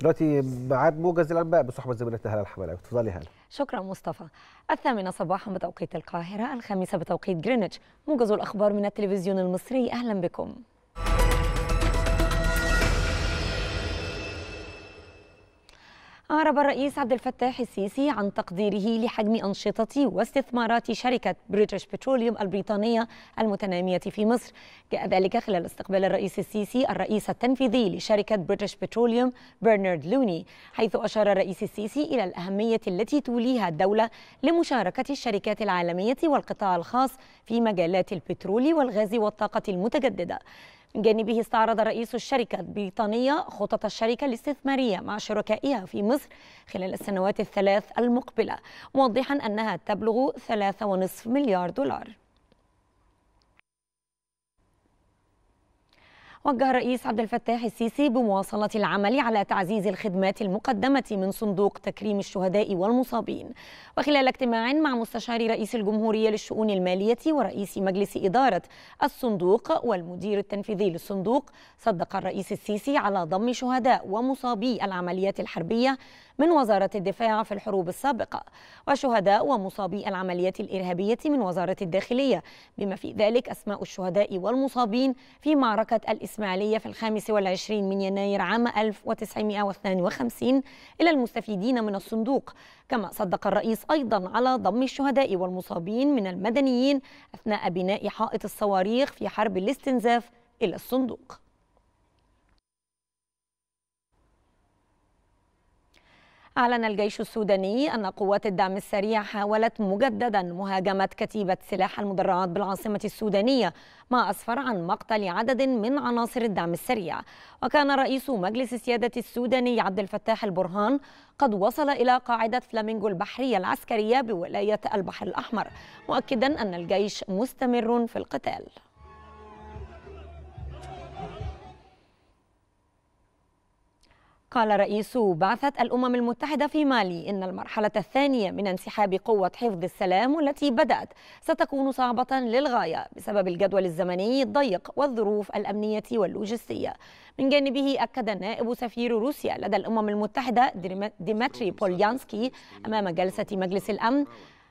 دلوقتي ميعاد موجز الانباء بصحبه زميلتنا هلا الحملاوي تفضلي هلا شكرا مصطفى الثامنه صباحا بتوقيت القاهره الخامسه بتوقيت جرينتش موجز الاخبار من التلفزيون المصري اهلا بكم أعرب الرئيس عبد الفتاح السيسي عن تقديره لحجم أنشطة واستثمارات شركة بريتش بتروليوم البريطانية المتنامية في مصر جاء ذلك خلال استقبال الرئيس السيسي الرئيس التنفيذي لشركة بريتش بتروليوم برنارد لوني حيث أشار الرئيس السيسي إلى الأهمية التي توليها الدولة لمشاركة الشركات العالمية والقطاع الخاص في مجالات البترول والغاز والطاقة المتجددة من جانبه استعرض رئيس الشركة البريطانية خطط الشركة الاستثمارية مع شركائها في مصر خلال السنوات الثلاث المقبلة موضحا أنها تبلغ 3.5 مليار دولار وجه الرئيس عبد الفتاح السيسي بمواصلة العمل على تعزيز الخدمات المقدمة من صندوق تكريم الشهداء والمصابين وخلال اجتماع مع مستشار رئيس الجمهورية للشؤون المالية ورئيس مجلس إدارة الصندوق والمدير التنفيذي للصندوق صدق الرئيس السيسي على ضم شهداء ومصابي العمليات الحربية من وزارة الدفاع في الحروب السابقة وشهداء ومصابي العمليات الإرهابية من وزارة الداخلية بما في ذلك أسماء الشهداء والمصابين في معركة الإسماعيلية في الخامس والعشرين من يناير عام 1952 إلى المستفيدين من الصندوق كما صدق الرئيس أيضا على ضم الشهداء والمصابين من المدنيين أثناء بناء حائط الصواريخ في حرب الاستنزاف إلى الصندوق أعلن الجيش السوداني أن قوات الدعم السريع حاولت مجددا مهاجمة كتيبة سلاح المدرعات بالعاصمة السودانية ما أسفر عن مقتل عدد من عناصر الدعم السريع وكان رئيس مجلس السيادة السوداني عبد الفتاح البرهان قد وصل إلى قاعدة فلامينجو البحرية العسكرية بولاية البحر الأحمر مؤكدا أن الجيش مستمر في القتال قال رئيس بعثة الأمم المتحدة في مالي إن المرحلة الثانية من انسحاب قوة حفظ السلام التي بدأت ستكون صعبة للغاية بسبب الجدول الزمني الضيق والظروف الأمنية واللوجستية من جانبه أكد نائب سفير روسيا لدى الأمم المتحدة ديمتري بوليانسكي أمام جلسة مجلس الأمن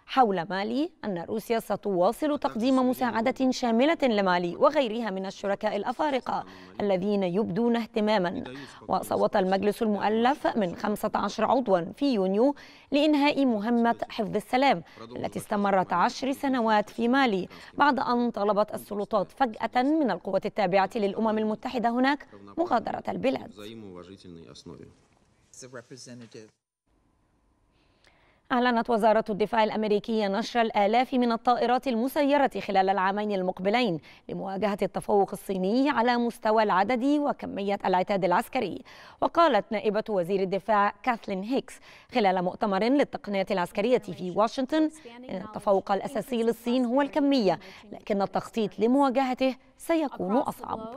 حول مالي أن روسيا ستواصل تقديم مساعدة شاملة لمالي وغيرها من الشركاء الأفارقة الذين يبدون اهتماما وصوت المجلس المؤلف من 15 عضوا في يونيو لإنهاء مهمة حفظ السلام التي استمرت عشر سنوات في مالي بعد أن طلبت السلطات فجأة من القوة التابعة للأمم المتحدة هناك مغادرة البلاد أعلنت وزارة الدفاع الأمريكية نشر الآلاف من الطائرات المسيرة خلال العامين المقبلين لمواجهة التفوق الصيني على مستوى العدد وكمية العتاد العسكري وقالت نائبة وزير الدفاع كاثلين هيكس خلال مؤتمر للتقنية العسكرية في واشنطن إن التفوق الأساسي للصين هو الكمية لكن التخطيط لمواجهته سيكون أصعب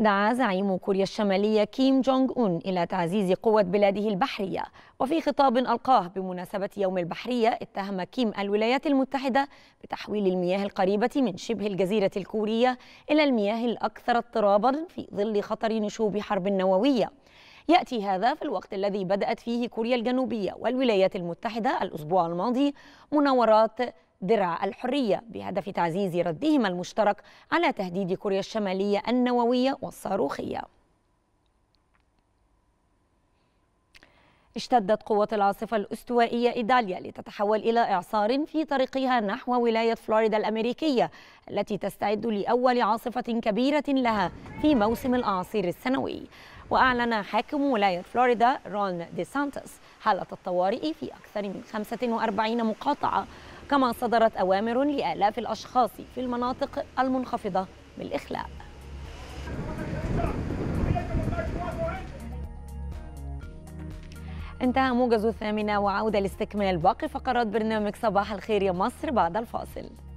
دعا زعيم كوريا الشمالية كيم جونغ أون إلى تعزيز قوة بلاده البحرية وفي خطاب ألقاه بمناسبة يوم البحرية اتهم كيم الولايات المتحدة بتحويل المياه القريبة من شبه الجزيرة الكورية إلى المياه الأكثر اضطرابا في ظل خطر نشوب حرب نووية يأتي هذا في الوقت الذي بدأت فيه كوريا الجنوبية والولايات المتحدة الأسبوع الماضي مناورات درع الحرية بهدف تعزيز ردهما المشترك على تهديد كوريا الشمالية النووية والصاروخية اشتدت قوة العاصفة الاستوائية إيداليا لتتحول إلى إعصار في طريقها نحو ولاية فلوريدا الأمريكية التي تستعد لأول عاصفة كبيرة لها في موسم الأعاصير السنوي وأعلن حاكم ولاية فلوريدا رون دي سانتس حالة الطوارئ في أكثر من 45 مقاطعة كما صدرت أوامر لآلاف الأشخاص في المناطق المنخفضة بالإخلاء انتهى موجز الثامنة وعودة لاستكمال باقي فقرات برنامج صباح الخير يا مصر بعد الفاصل